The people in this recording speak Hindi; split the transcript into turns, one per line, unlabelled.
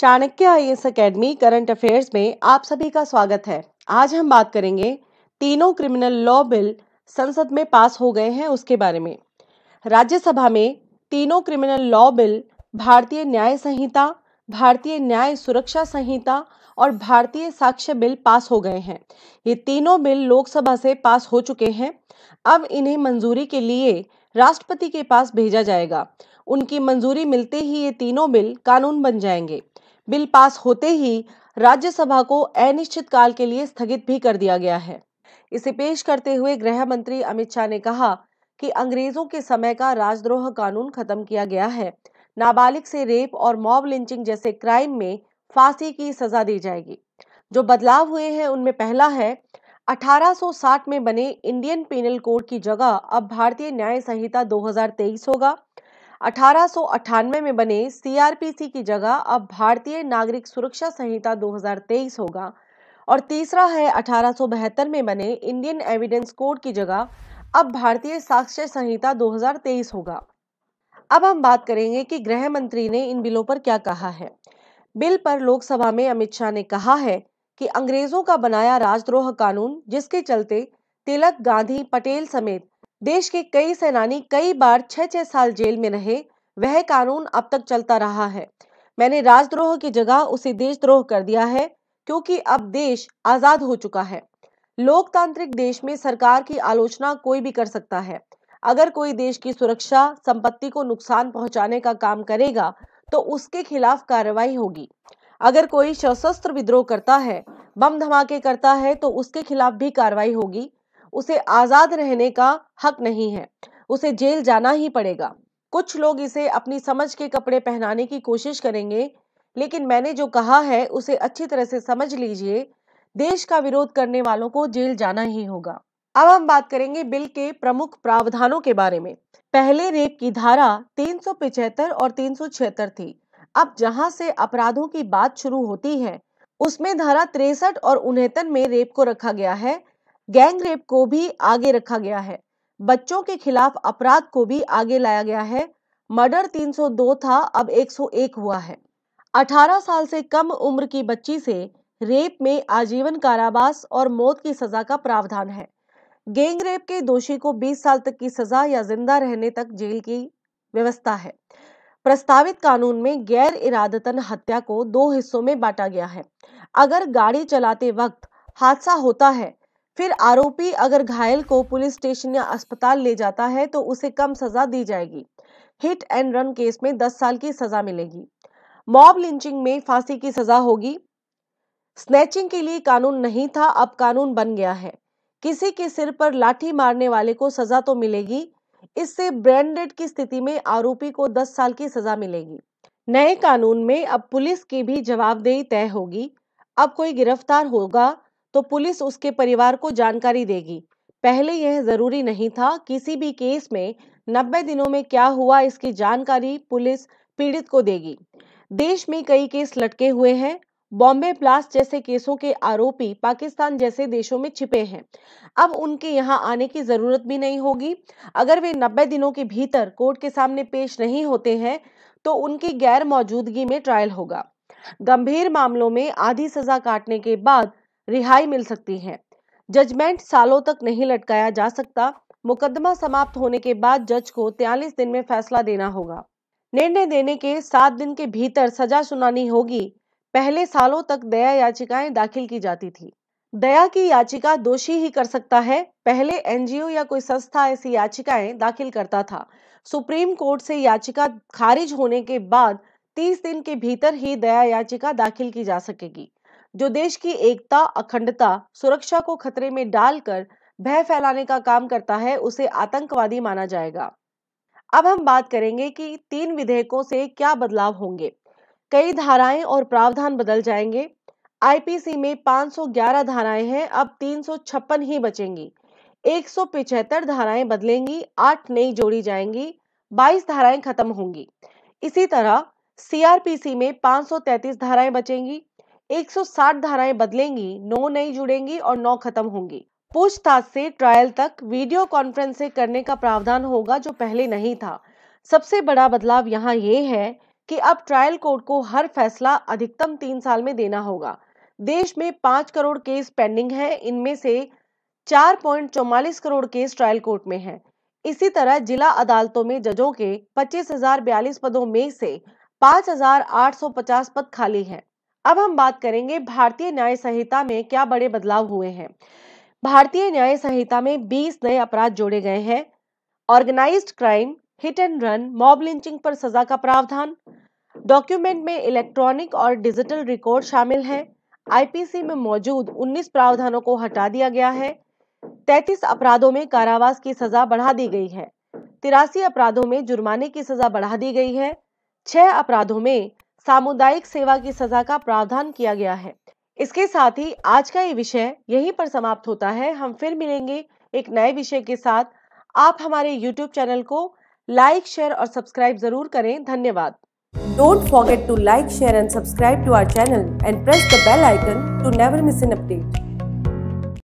Chanakya I S academy current affairs में आप सभी का स्वागत है आज हम बात करेंगे तीनों क्रिमिनल लॉ बिल संसद में पास हो गए हैं उसके बारे में राज्यसभा में तीनों क्रिमिनल लॉ बिल भारतीय न्याय संहिता भारतीय न्याय सुरक्षा संहिता और भारतीय साक्ष्य बिल पास हो गए हैं ये तीनों बिल लोकसभा से पास हो चुके हैं अब इन्हें मंजूरी के लिए राष्ट्रपति के पास भेजा जाएगा उनकी मंजूरी मिलते ही ये तीनों बिल कानून बन जाएंगे बिल पास होते ही राज्यसभा को अनिश्चित काल के लिए स्थगित भी कर दिया गया है इसे पेश करते हुए गृह मंत्री अमित शाह ने कहा कि अंग्रेजों के समय का राजद्रोह कानून खत्म किया गया है नाबालिग से रेप और मॉब लिंचिंग जैसे क्राइम में फांसी की सजा दी जाएगी जो बदलाव हुए हैं उनमें पहला है 1860 में बने इंडियन पिनल कोड की जगह अब भारतीय न्याय संहिता 2023 होगा अठारह में बने सीआरपीसी की जगह अब भारतीय नागरिक सुरक्षा संहिता 2023 होगा और तीसरा है अठारह में बने इंडियन एविडेंस कोड की जगह अब भारतीय साक्ष्य संहिता 2023 होगा अब हम बात करेंगे कि गृह मंत्री ने इन बिलों पर क्या कहा है बिल पर लोकसभा में अमित शाह ने कहा है कि अंग्रेजों का बनाया राजद्रोह कानून जिसके चलते तिलक गांधी पटेल समेत देश के कई सेनानी कई बार छह छह साल जेल में रहे वह कानून अब तक चलता रहा है मैंने राजद्रोह की जगह उसे देशद्रोह कर दिया है क्योंकि अब देश आजाद हो चुका है लोकतांत्रिक देश में सरकार की आलोचना कोई भी कर सकता है अगर कोई देश की सुरक्षा संपत्ति को नुकसान पहुंचाने का काम करेगा तो उसके खिलाफ कार्रवाई होगी अगर कोई सशस्त्र विद्रोह करता है बम धमाके करता है तो उसके खिलाफ भी कार्रवाई होगी उसे आज़ाद रहने का हक नहीं है उसे जेल जाना ही पड़ेगा कुछ लोग इसे अपनी समझ के कपड़े पहनाने की कोशिश करेंगे लेकिन मैंने जो कहा है उसे अच्छी तरह से समझ लीजिए देश का विरोध करने वालों को जेल जाना ही होगा अब हम बात करेंगे बिल के प्रमुख प्रावधानों के बारे में पहले रेप की धारा तीन और तीन थी अब जहां से अपराधों की बात शुरू होती है उसमें धारा तिरसठ और उनहत्तर में रेप को रखा गया है गैंग रेप को भी आगे रखा गया है बच्चों के खिलाफ अपराध को भी आगे लाया गया है मर्डर 302 था अब 101 हुआ है 18 साल से कम उम्र की बच्ची से रेप में आजीवन कारावास और मौत की सजा का प्रावधान है गैंग रेप के दोषी को 20 साल तक की सजा या जिंदा रहने तक जेल की व्यवस्था है प्रस्तावित कानून में गैर इरादतन हत्या को दो हिस्सों में बांटा गया है अगर गाड़ी चलाते वक्त हादसा होता है फिर आरोपी अगर घायल को पुलिस स्टेशन या अस्पताल ले जाता है तो उसे कम सजा दी जाएगी हिट एंड रन केस में 10 साल की सजा मिलेगी मॉब लिंचिंग में फांसी की सजा होगी स्नैचिंग के लिए कानून नहीं था अब कानून बन गया है किसी के सिर पर लाठी मारने वाले को सजा तो मिलेगी इससे ब्रांडेड की स्थिति में आरोपी को 10 साल की सजा मिलेगी नए कानून में अब पुलिस की भी जवाबदेही तय होगी अब कोई गिरफ्तार होगा तो पुलिस उसके परिवार को जानकारी देगी पहले यह जरूरी नहीं था किसी भी केस में नब्बे दिनों में क्या हुआ इसकी जानकारी पुलिस पीड़ित को देगी देश में कई केस लटके हुए हैं बॉम्बे ब्लास्ट जैसे केसों के आरोपी पाकिस्तान जैसे देशों में छिपे हैं अब उनके यहाँ आने की जरूरत भी नहीं होगी अगर वे 90 दिनों के भीतर कोर्ट के सामने पेश नहीं होते हैं तो उनकी गैर मौजूदगी में ट्रायल होगा गंभीर मामलों में आधी सजा काटने के बाद रिहाई मिल सकती है जजमेंट सालों तक नहीं लटकाया जा सकता मुकदमा समाप्त होने के बाद जज को 43 दिन में फैसला देना होगा निर्णय देने के सात दिन के भीतर सजा सुनानी होगी पहले सालों तक दया याचिकाएं दाखिल की जाती थी दया की याचिका दोषी ही कर सकता है पहले एनजीओ या कोई संस्था ऐसी याचिकाएं दाखिल करता था सुप्रीम कोर्ट से याचिका खारिज होने के बाद 30 दिन के भीतर ही दया याचिका दाखिल की जा सकेगी जो देश की एकता अखंडता सुरक्षा को खतरे में डालकर भय फैलाने का काम करता है उसे आतंकवादी माना जाएगा अब हम बात करेंगे कि तीन विधेयकों से क्या बदलाव होंगे कई धाराएं और प्रावधान बदल जाएंगे आईपीसी में 511 धाराएं हैं अब तीन ही बचेंगी एक धाराएं बदलेंगी आठ नई जोड़ी जाएंगी 22 धाराएं खत्म होंगी इसी तरह सीआरपीसी में 533 धाराएं बचेंगी 160 धाराएं बदलेंगी नौ नई जुड़ेंगी और नौ खत्म होंगी पूछताछ से ट्रायल तक वीडियो कॉन्फ्रेंस से करने का प्रावधान होगा जो पहले नहीं था सबसे बड़ा बदलाव यहाँ ये है कि अब ट्रायल कोर्ट को हर फैसला अधिकतम तीन साल में देना होगा देश में पांच करोड़ केस पेंडिंग है इनमें से चार पॉइंट चौवालीस करोड़ केस ट्रायल कोर्ट में है इसी तरह जिला अदालतों में जजों के पच्चीस हजार बयालीस पदों में से पचास पद खाली हैं। अब हम बात करेंगे भारतीय न्याय संहिता में क्या बड़े बदलाव हुए हैं भारतीय न्याय संहिता में 20 नए अपराध जोड़े गए हैं organised crime hit and run mob lynching पर सजा का प्रावधान डॉक्यूमेंट में इलेक्ट्रॉनिक और डिजिटल रिकॉर्ड शामिल है आईपीसी में मौजूद 19 प्रावधानों को हटा दिया गया है 33 अपराधों में कारावास की सजा बढ़ा दी गई है तिरासी अपराधों में जुर्माने की सजा बढ़ा दी गई है छह अपराधों में सामुदायिक सेवा की सजा का प्रावधान किया गया है इसके साथ ही आज का ये विषय यहीं पर समाप्त होता है हम फिर मिलेंगे एक नए विषय के साथ आप हमारे YouTube चैनल को लाइक शेयर और सब्सक्राइब जरूर करें धन्यवाद don't forget to like share and subscribe to our channel and press the bell icon to never miss an update